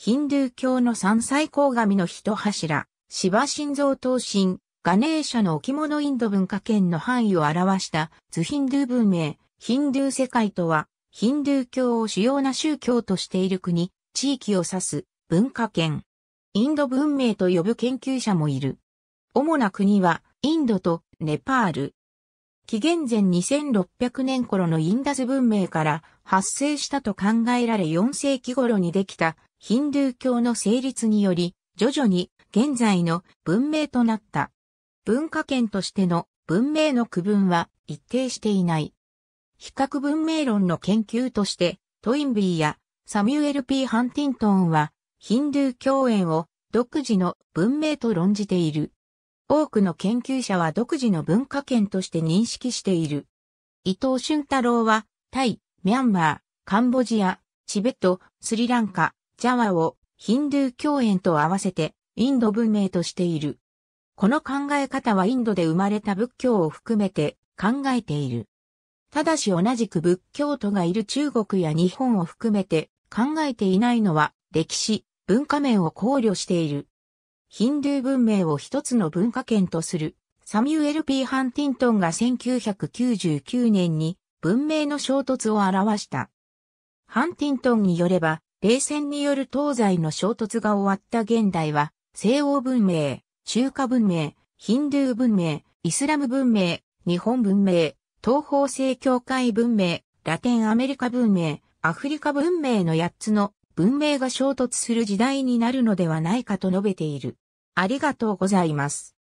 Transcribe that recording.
ヒンドゥー教の三最高神の一柱、シバ神像等身、ガネーシャの置物インド文化圏の範囲を表した図ヒンドゥー文明、ヒンドゥー世界とは、ヒンドゥー教を主要な宗教としている国、地域を指す文化圏。インド文明と呼ぶ研究者もいる。主な国はインドとネパール。紀元前2600年頃のインダス文明から発生したと考えられ4世紀頃にできたヒンドゥー教の成立により、徐々に現在の文明となった。文化圏としての文明の区分は一定していない。比較文明論の研究として、トインビーやサミュエル・ P・ ハンティントンは、ヒンドゥー教園を独自の文明と論じている。多くの研究者は独自の文化圏として認識している。伊藤俊太郎は、タイ、ミャンマー、カンボジア、チベット、スリランカ、ジャワをヒンドゥー教園と合わせてインド文明としている。この考え方はインドで生まれた仏教を含めて考えている。ただし同じく仏教徒がいる中国や日本を含めて考えていないのは歴史、文化面を考慮している。ヒンドゥー文明を一つの文化圏とするサミュエル・ P・ ハンティントンが1999年に文明の衝突を表した。ハンティントンによれば、冷戦による東西の衝突が終わった現代は、西欧文明、中華文明、ヒンドゥー文明、イスラム文明、日本文明、東方正教会文明、ラテンアメリカ文明、アフリカ文明の8つの文明が衝突する時代になるのではないかと述べている。ありがとうございます。